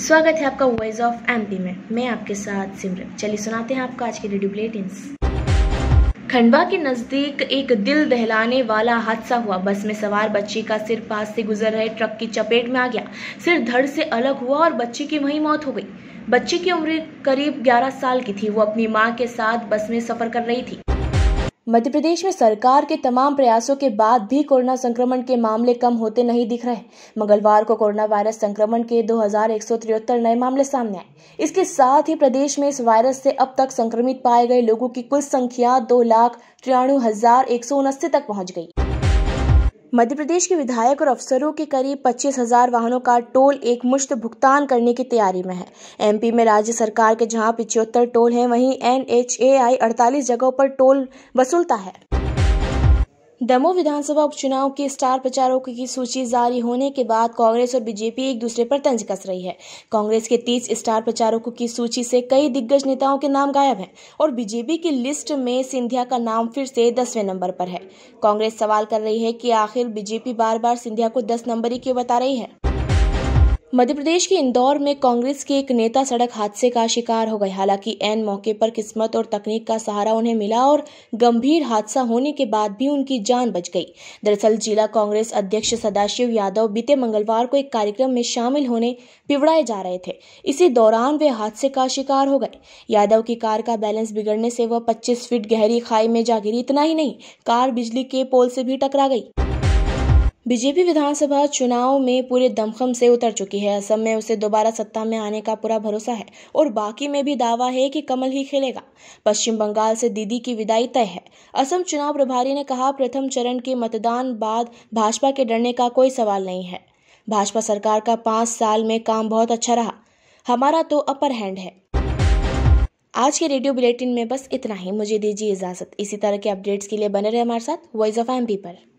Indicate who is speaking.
Speaker 1: स्वागत है आपका वॉइस ऑफ एमपी में मैं आपके साथ सिमरन चलिए सुनाते हैं आपका आज के रेडियो बुलेटिन खंडवा के नज़दीक एक दिल दहलाने वाला हादसा हुआ बस में सवार बच्ची का सिर पास से गुजर रहे ट्रक की चपेट में आ गया सिर धड़ से अलग हुआ और बच्ची की वहीं मौत हो गई बच्ची की उम्र करीब 11 साल की थी वो अपनी माँ के साथ बस में सफर कर रही थी मध्य प्रदेश में सरकार के तमाम प्रयासों के बाद भी कोरोना संक्रमण के मामले कम होते नहीं दिख रहे मंगलवार को कोरोना वायरस संक्रमण के दो नए मामले सामने आए इसके साथ ही प्रदेश में इस वायरस से अब तक संक्रमित पाए गए लोगों की कुल संख्या दो लाख तिरानवे हजार एक सौ उनस्सी तक पहुंच गई मध्य प्रदेश के विधायक और अफसरों के करीब पच्चीस हजार वाहनों का टोल एक मुश्त भुगतान करने की तैयारी में है एमपी में राज्य सरकार के जहां पिछहत्तर टोल हैं वहीं एनएचएआई 48 जगहों पर टोल वसूलता है दमोह विधानसभा उपचुनाव के स्टार प्रचारकों की सूची जारी होने के बाद कांग्रेस और बीजेपी एक दूसरे पर तंज कस रही है कांग्रेस के तीस स्टार प्रचारकों की सूची से कई दिग्गज नेताओं के नाम गायब हैं और बीजेपी की लिस्ट में सिंधिया का नाम फिर से दसवें नंबर पर है कांग्रेस सवाल कर रही है कि आखिर बीजेपी बार बार सिंधिया को दस नंबर ही क्यों बता रही है मध्य प्रदेश के इंदौर में कांग्रेस के एक नेता सड़क हादसे का शिकार हो गए हालांकि एन मौके पर किस्मत और तकनीक का सहारा उन्हें मिला और गंभीर हादसा होने के बाद भी उनकी जान बच गई दरअसल जिला कांग्रेस अध्यक्ष सदाशिव यादव बीते मंगलवार को एक कार्यक्रम में शामिल होने पिवड़ाए जा रहे थे इसी दौरान वे हादसे का शिकार हो गए यादव की कार का बैलेंस बिगड़ने से वह पच्चीस फीट गहरी खाई में जा गिरी इतना ही नहीं कार बिजली के पोल से भी टकरा गई बीजेपी विधानसभा चुनाव में पूरे दमखम से उतर चुकी है असम में उसे दोबारा सत्ता में आने का पूरा भरोसा है और बाकी में भी दावा है कि कमल ही खेलेगा पश्चिम बंगाल से दीदी की विदाई तय है असम चुनाव प्रभारी ने कहा प्रथम चरण के मतदान बाद भाजपा के डरने का कोई सवाल नहीं है भाजपा सरकार का पांच साल में काम बहुत अच्छा रहा हमारा तो अपर हैंड है आज के रेडियो बुलेटिन में बस इतना ही मुझे दीजिए इजाजत इसी तरह के अपडेट्स के लिए बने रहे हमारे साथ वॉइस ऑफ एम पर